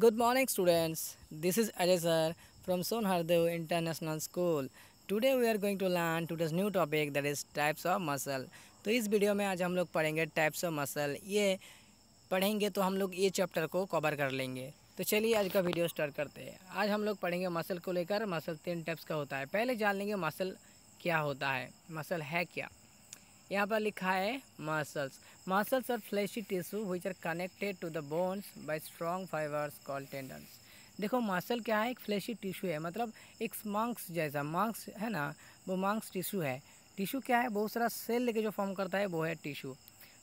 good morning students this is Ajay sir from Son Hardev international school today we are going to learn today's new topic that is types of muscle तो इस video में आज हम लोग पढ़ेंगे types of muscle ये पढ़ेंगे तो हम लोग ये चैप्टर को कवर कर लेंगे तो चलिए आज का वीडियो स्टार्ट करते हैं आज हम लोग पढ़ेंगे मसल को लेकर मसल तीन टाइप्स का होता है पहले जान लेंगे मसल क्या होता है मसल है क्या यहाँ पर लिखा है मसल्स मसल्स और fleshy tissue which are connected to the bones by strong fibres call tendons देखो मसल क्या है एक फ्लैशी टिश्यू है मतलब एक मांक्स जैसा मांस है ना वो मांग्स टिश्यू है टिश्यू क्या है बहुत सारा सेल लेके जो फॉर्म करता है वो है टिश्यू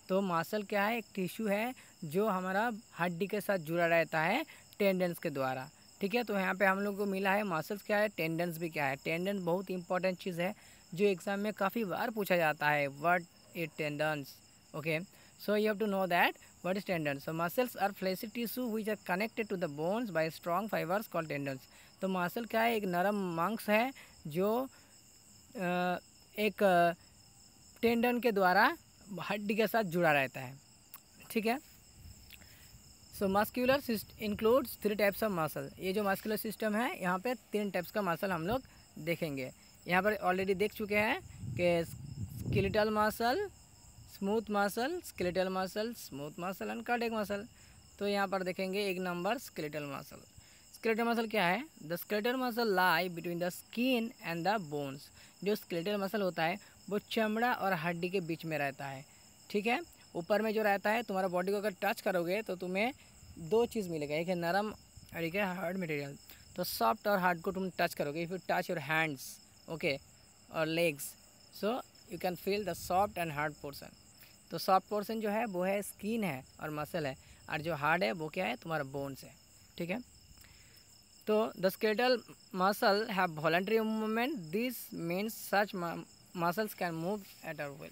तो मासल क्या है एक टिश्यू है जो हमारा हड्डी के साथ जुड़ा रहता है टेंडेंस के द्वारा ठीक है तो यहाँ पे हम लोग को मिला है मासल्स क्या है टेंडेंस भी क्या है टेंडेंस बहुत इंपॉर्टेंट चीज़ है जो एग्ज़ाम में काफ़ी बार पूछा जाता है what it tendons okay so you have to know that what is tendons so muscles are fleshy tissue which are connected to the bones by strong fibres call tendons तो muscle क्या है एक नरम मांस है जो एक टेंडन के द्वारा हड्डी के साथ जुड़ा रहता है ठीक है so muscular system includes three types of muscle ये जो मस्कुलर सिस्टम है यहाँ पे तीन टाइप्स का मसल हम लोग देखेंगे यहाँ पर ऑलरेडी देख चुके हैं कि skeletal muscle smooth muscle skeletal muscle smooth muscle and cardiac muscle तो यहाँ पर देखेंगे एक number skeletal muscle skeletal muscle क्या है the skeletal muscle lie between the skin and the bones जो स्केलेटल मसल होता है वो चमड़ा और हड्डी के बीच में रहता है ठीक है ऊपर में जो रहता है तुम्हारा बॉडी को अगर टच करोगे तो तुम्हें दो चीज़ मिलेगा एक है नरम और एक है हार्ड मटेरियल तो सॉफ्ट और हार्ड को तुम टच करोगे if you touch your hands okay और legs so you can feel the soft and hard portion तो सॉफ्ट पोर्सन जो है वो है स्किन है और मसल है और जो हार्ड है वो क्या है तुम्हारा बोन्स है ठीक है तो द स्केटल मसल है voluntary movement this means such muscles can move at our will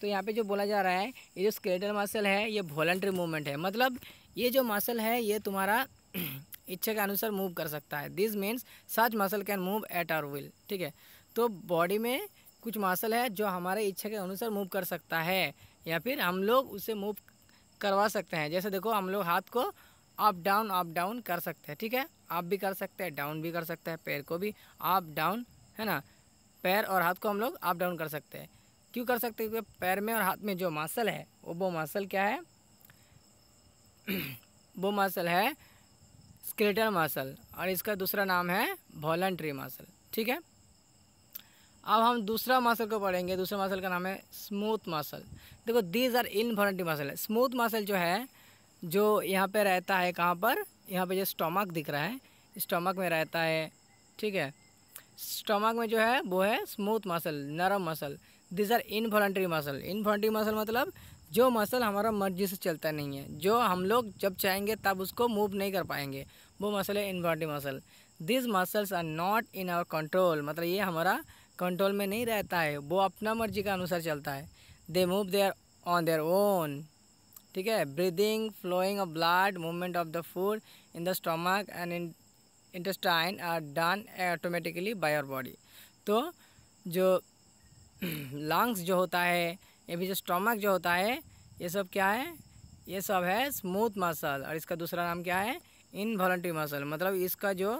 तो यहाँ पे जो बोला जा रहा है ये जो स्केटल मसल है ये वॉलेंट्री मूवमेंट है मतलब ये जो मसल है ये तुम्हारा इच्छा के अनुसार मूव कर सकता है this means such muscle can move at our will ठीक है तो बॉडी में कुछ मसल है जो हमारे इच्छा के अनुसार मूव कर सकता है या फिर हम लोग उसे मूव करवा सकते हैं जैसे देखो हम लोग हाथ को अप डाउन अप डाउन कर सकते हैं ठीक है अप भी कर सकते हैं डाउन भी कर सकते हैं पैर को भी अप डाउन है ना पैर और हाथ को हम लोग अप डाउन कर सकते हैं क्यों कर सकते हैं क्योंकि पैर में और हाथ में जो मसल है वो वो मसल क्या है वो मसल है स्केलेटल मसल और इसका दूसरा नाम है वॉलेंट्री मसल ठीक है अब हम दूसरा मसल को पढ़ेंगे दूसरे मसल का नाम है स्मूथ मसल देखो these are involuntary muscle है स्मूथ मसल जो है जो यहाँ पे रहता है कहाँ पर यहाँ पे जो स्टोमक दिख रहा है स्टोमक में रहता है ठीक है स्टोमक में जो है वो है स्मूथ मसल नरम muscle these are involuntary muscle involuntary muscle मतलब जो मसल हमारा मर्जी से चलता नहीं है जो हम लोग जब चाहेंगे तब उसको मूव नहीं कर पाएंगे वो मसल है involuntary muscle this muscles are not in our control मतलब ये हमारा कंट्रोल में नहीं रहता है वो अपना मर्जी के अनुसार चलता है they move their on their own ठीक है breathing flowing of blood movement of the food in the stomach and in intestine are done automatically by our body तो जो लंग्स जो होता है ये भी जो स्टोमक जो होता है ये सब क्या है ये सब है स्मूथ मसल और इसका दूसरा नाम क्या है इनवॉल्ट्री मसल मतलब इसका जो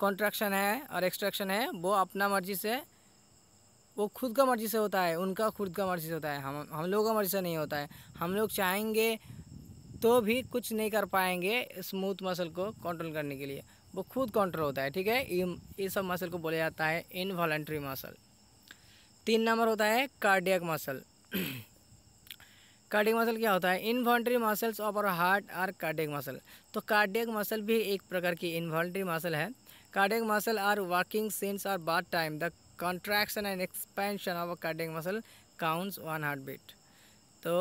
कॉन्ट्रैक्शन है और एक्सट्रैक्शन है वो अपना मर्जी से वो खुद का मर्जी से होता है उनका खुद का मर्जी से होता है हम हम लोगों का मर्जी से नहीं होता है हम लोग चाहेंगे तो भी कुछ नहीं कर पाएंगे स्मूथ मसल को कंट्रोल करने के लिए वो खुद कंट्रोल होता है ठीक है ये सब मसल को बोला जाता है इनवॉल्ट्री मसल तीन नंबर होता है कार्डियक मसल कार्डियक मसल क्या होता है involuntary muscles of our heart or cardiac muscle तो कार्डियक मसल भी एक प्रकार की इन्वॉल्ट्री मसल है cardiac muscle are working since और बाद time the contraction and expansion of cardiac muscle counts one heart beat तो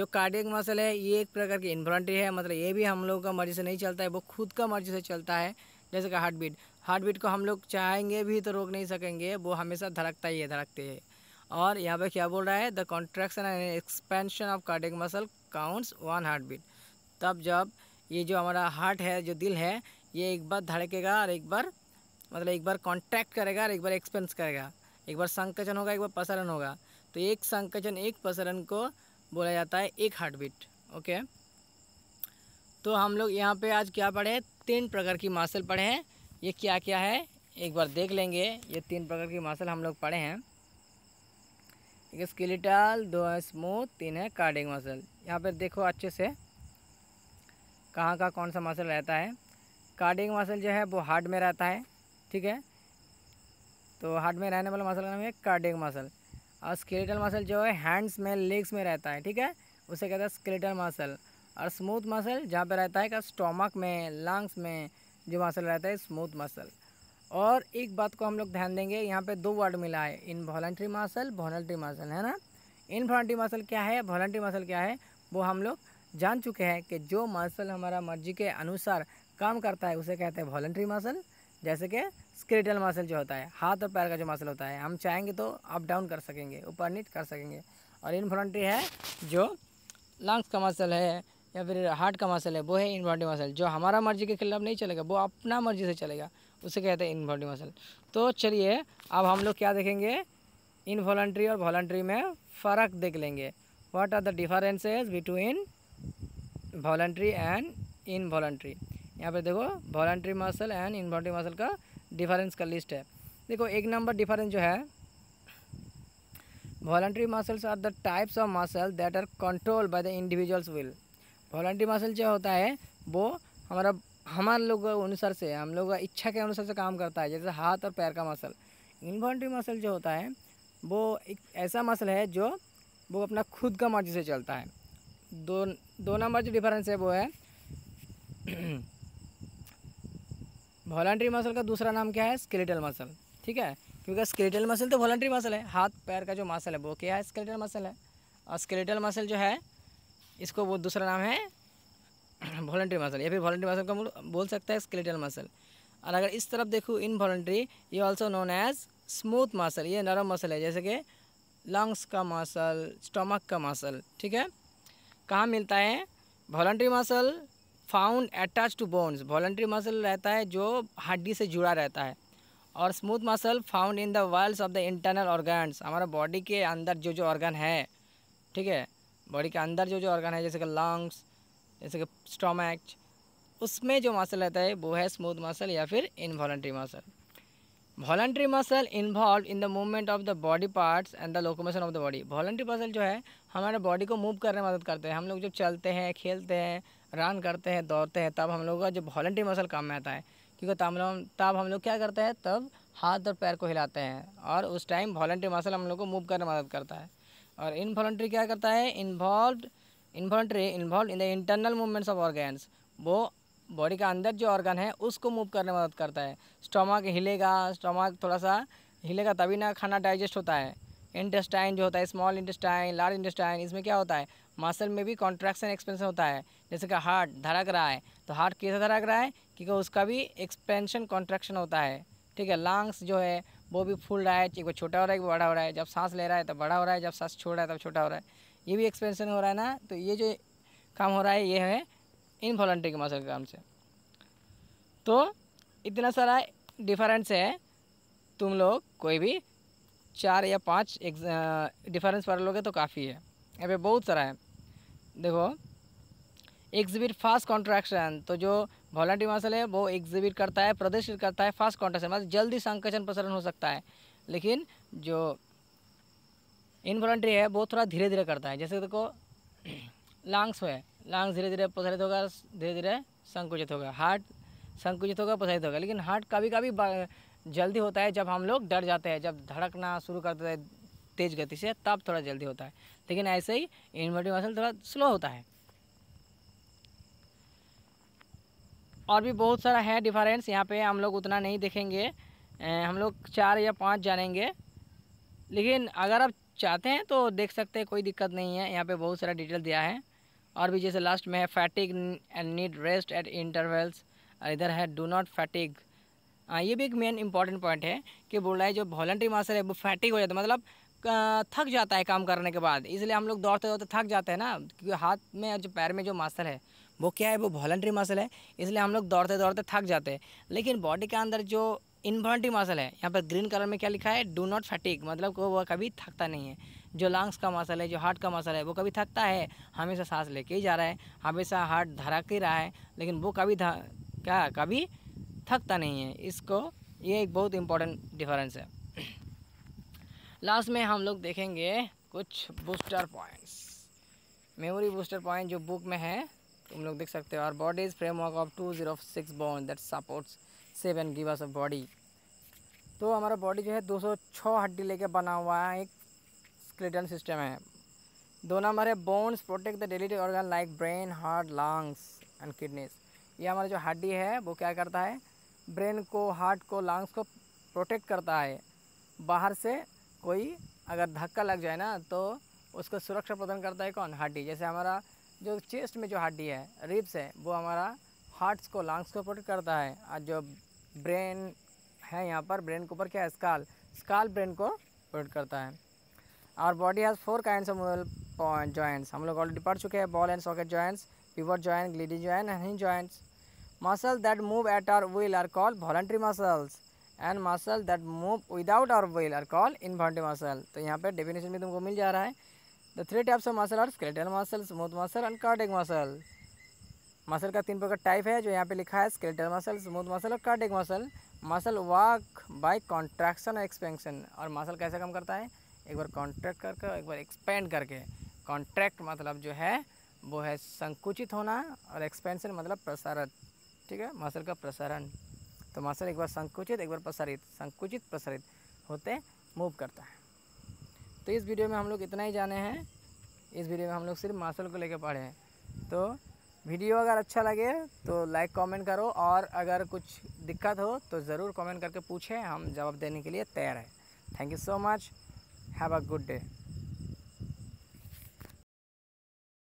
जो कार्डियक मसल है ये एक प्रकार की इन्वॉल्ट्री है मतलब ये भी हम लोगों का मर्जी से नहीं चलता है वो खुद का मर्जी से चलता है जैसे कि हार्ट बीट हार्ट बीट को हम लोग चाहेंगे भी तो रोक नहीं सकेंगे वो हमेशा धड़कता ही है धड़कते है और यहाँ पे क्या बोल रहा है the contraction and expansion of cardiac muscle counts one heart beat तब जब ये जो हमारा हार्ट है जो दिल है ये एक बार धड़केगा और एक बार मतलब एक बार कॉन्ट्रैक्ट करेगा और एक बार एक्सपेंस करेगा एक बार संकचन होगा एक बार प्रसरण होगा तो एक संकचन एक प्रसरण को बोला जाता है एक हार्ट बीट ओके तो हम लोग यहाँ पे आज क्या पढ़े तीन प्रकार की मार्शल पढ़े हैं ये क्या क्या है एक बार देख लेंगे ये तीन प्रकार की मार्शल हम लोग पढ़े हैं एक स्केलेटल दो है स्मूथ तीन है कार्डिंग मसल यहाँ पर देखो अच्छे से कहाँ का कौन सा मसल रहता है कार्डिंग मसल जो है वो हार्ट में रहता है ठीक है तो हार्ट में रहने वाला मसल का नाम है कार्डिंग मसल और स्केलेटल मसल जो है हैंड्स में लेग्स में रहता है ठीक है उसे कहता है स्केलेटल मसल और स्मूथ मसल जहाँ पे रहता है का स्टोमक में लंग्स में जो मसल रहता है स्मूथ मसल और एक बात को हम लोग ध्यान देंगे यहाँ पे दो वर्ड मिला है involuntary muscle voluntary muscle है ना इन वॉलेंट्री मसल क्या है वॉलेंट्री मसल क्या है वो हम लोग जान चुके हैं कि जो मसल हमारा मर्जी के अनुसार काम करता है उसे कहते हैं वॉलेंट्री मसल जैसे कि स्क्रिटल मसल जो होता है हाथ और पैर का जो मसल होता है हम चाहेंगे तो अप डाउन कर सकेंगे ऊपर नीच कर सकेंगे और इनफ्रंट्री है जो लंग्स का मसल है या फिर हार्ट का मसल है वो है इन्वर्टिव मसल जो हमारा मर्जी के खिलाफ नहीं चलेगा वो अपना मर्जी से चलेगा उसे कहते हैं इन्वर्टिव मसल तो चलिए अब हम लोग क्या देखेंगे इनवॉल्ट्री और वॉल्ट्री में फ़र्क देख लेंगे what are the differences between voluntary and involuntary यहाँ पर देखो voluntary muscle and involuntary muscle का डिफरेंस का लिस्ट है देखो एक नंबर डिफरेंस जो है voluntary muscles are the types of muscle that are control by the individuals will voluntary muscle जो होता है वो हमारा हमारे लोग अनुसार से हम लोग इच्छा के अनुसार से काम करता है जैसे हाथ और पैर का मसल इन्फॉन्ट्री मसल जो होता है वो एक ऐसा मसल है जो वो अपना खुद का मर्जी से चलता है दो दो नंबर जो डिफरेंस है वो है वॉल्ट्री मसल का दूसरा नाम क्या है स्केलेटल मसल ठीक है क्योंकि स्केलेटल मसल तो वॉल्ट्री मसल है हाथ पैर का जो मसल है वो क्या है स्केलेटल मसल है और स्केलेटल मसल जो है इसको वो दूसरा नाम है वॉलेंट्री मसल या फिर वॉलेंट्री मसल का बोल सकता है स्केलेटल मसल और अगर इस तरफ देखो इन वॉलेंट्री ये also known as smooth muscle ये नरम मसल है जैसे कि लंग्स का मसल स्टमक का मसल ठीक है कहाँ मिलता है voluntary muscle found attach to bones voluntary muscle रहता है जो हड्डी से जुड़ा रहता है और smooth muscle found in the walls of the internal organs हमारा बॉडी के अंदर जो जो ऑर्गन है ठीक है बॉडी के अंदर जो जो ऑर्गन है जैसे कि लंग्स जैसे कि स्टोमैक उसमें जो मसल रहता है वो है स्मूथ मसल या फिर involuntary muscle voluntary muscle involve in the movement of the body parts and the locomotion of the body voluntary muscle जो है हमारे बॉडी को मूव करने में मदद करते हैं हम लोग जब चलते हैं खेलते हैं रन करते हैं दौड़ते हैं तब हम लोग का जो वॉलेंट्री मसल काम में आता है क्योंकि तब हम तब हम लोग क्या करते हैं तब हाथ और पैर को हिलाते हैं और उस टाइम वॉलेंट्री मसल हम लोग को मूव करने में मदद करता है और इनवॉल्ट्री क्या करता है involve involuntary involve in the internal movements of organs वो बॉडी का अंदर जो ऑर्गन है उसको मूव करने में मदद करता है स्टोमक हिलेगा स्टोमक थोड़ा सा हिलेगा तभी ना खाना डाइजेस्ट होता है इंटेस्टाइन जो होता है स्मॉल इंटेस्टाइन लार्ज इंटेस्टाइन इसमें क्या होता है मसल में भी कॉन्ट्रैक्शन एक्सपेंशन होता है जैसे कि हार्ट धड़क रहा है तो हार्ट कैसे धड़क रहा है क्योंकि उसका भी एक्सपेंशन कॉन्ट्रैक्शन होता है ठीक है लंग्स जो है वो भी फूल रहा है एक बार छोटा हो रहा है एक बड़ा हो रहा है जब सांस ले रहा है तब बड़ा हो रहा है जब सांस छोड़ रहा है तब छोटा हो रहा है ये भी एक्सपेंशन हो रहा है ना तो ये जो काम हो रहा है ये है इन के मसल के काम से तो इतना सारा डिफरेंस है तुम लोग कोई भी चार या पाँच डिफरेंस पढ़ लोगे तो काफ़ी है यहाँ पे बहुत सारा है देखो एग्जिबिट फास्ट कॉन्ट्रैक्शन तो जो वॉलंटी मसल है वो एग्जिबिट करता है प्रदर्शित करता है फास्ट कॉन्टेस्ट मतलब जल्दी संकचन प्रसरण हो सकता है लेकिन जो इनवॉल्ट्री है वो थोड़ा धीरे धीरे करता है जैसे देखो लंग्स है लंग्स धीरे धीरे प्रसारित होगा धीरे धीरे संकुचित होगा हार्ट संकुचित होगा प्रसारित होगा लेकिन हार्ट कभी कभी जल्दी होता है जब हम लोग डर जाते हैं जब धड़कना शुरू कर देते हैं तेज़ गति से तब थोड़ा जल्दी होता है लेकिन ऐसे ही इन्वर्टिंग मसल थोड़ा स्लो होता है और भी बहुत सारा है डिफरेंस यहाँ पे हम लोग उतना नहीं देखेंगे हम लोग चार या पाँच जानेंगे लेकिन अगर आप चाहते हैं तो देख सकते हैं कोई दिक्कत नहीं है यहाँ पे बहुत सारा डिटेल दिया है और भी जैसे लास्ट में है fatigue and need rest at intervals और इधर है डू नॉट फैटिक ये भी एक मेन इंपॉर्टेंट पॉइंट है कि बोल रहा है जो वॉलेंट्री मास्टर है वो फैटिक हो जाता है मतलब थक जाता है काम करने के बाद इसलिए हम लोग दौड़ते दौड़ते थक जाते हैं ना क्योंकि हाथ में और जो पैर में जो मसल है वो क्या है वो वॉलेंट्री मसल है इसलिए हम लोग दौड़ते दौड़ते थक जाते हैं लेकिन बॉडी के अंदर जो इन्वॉलेंट्री मसल है यहाँ पर ग्रीन कलर में क्या लिखा है डू नॉट फटीक मतलब को वह कभी थकता नहीं है जो लंग्स का मसल है जो हार्ट का मसल है वो कभी थकता है हमेशा सांस लेके ही जा रहा है हमेशा हार्ट धड़क ही रहा है लेकिन वो कभी क्या कभी थकता नहीं है इसको ये एक बहुत इंपॉर्टेंट डिफरेंस है लास्ट में हम लोग देखेंगे कुछ booster points memory booster point जो बुक में है तुम लोग देख सकते हो और body's framework of two zero six bone that supports seven givers of body तो हमारा बॉडी जो है 206 हड्डी लेके बना हुआ है एक स्केलेटन सिस्टम है दो नंबर है bones protect the delicate organ like brain heart lungs and kidneys ये हमारा जो हड्डी है वो क्या करता है ब्रेन को हार्ट को लंग्स को प्रोटेक्ट करता है बाहर से कोई अगर धक्का लग जाए ना तो उसको सुरक्षा प्रदान करता है कौन हड्डी जैसे हमारा जो चेस्ट में जो हड्डी है रिब्स है वो हमारा हार्ट्स को लंग्स को प्रोटेक्ट करता है और जो ब्रेन है यहाँ पर ब्रेन के ऊपर क्या है स्काल स्काल ब्रेन को प्रोटेक्ट करता है और body has four kind of movable joints हम लोग ऑलरेडी पढ़ चुके हैं ball and socket joints pivot joint gliding joint and hinge joints muscle that move at our will are call voluntary muscles and muscle that move without our will are call involuntary muscle तो यहाँ पे definition भी तुमको मिल जा रहा है the three types of muscle are skeletal muscle smooth muscle and cardiac muscle muscle का तीन प्रकार टाइप है जो यहाँ पे लिखा है स्केलेटल मसल स्मूथ मसल और cardiac muscle muscle work by contraction और एक्सपेंशन और मसल कैसे काम करता है एक बार कॉन्ट्रैक्ट करके एक बार एक्सपेंड करके कॉन्ट्रैक्ट मतलब जो है वो है संकुचित होना और एक्सपेंशन मतलब प्रसारण ठीक है मसल का प्रसारण तो मसल एक बार संकुचित एक बार प्रसारित संकुचित प्रसारित होते मूव करता है तो इस वीडियो में हम लोग इतना ही जाने हैं इस वीडियो में हम लोग सिर्फ मसल को लेकर पढ़े हैं तो वीडियो अगर अच्छा लगे तो लाइक कमेंट करो और अगर कुछ दिक्कत हो तो ज़रूर कमेंट करके पूछें हम जवाब देने के लिए तैयार हैं thank you so much have a good day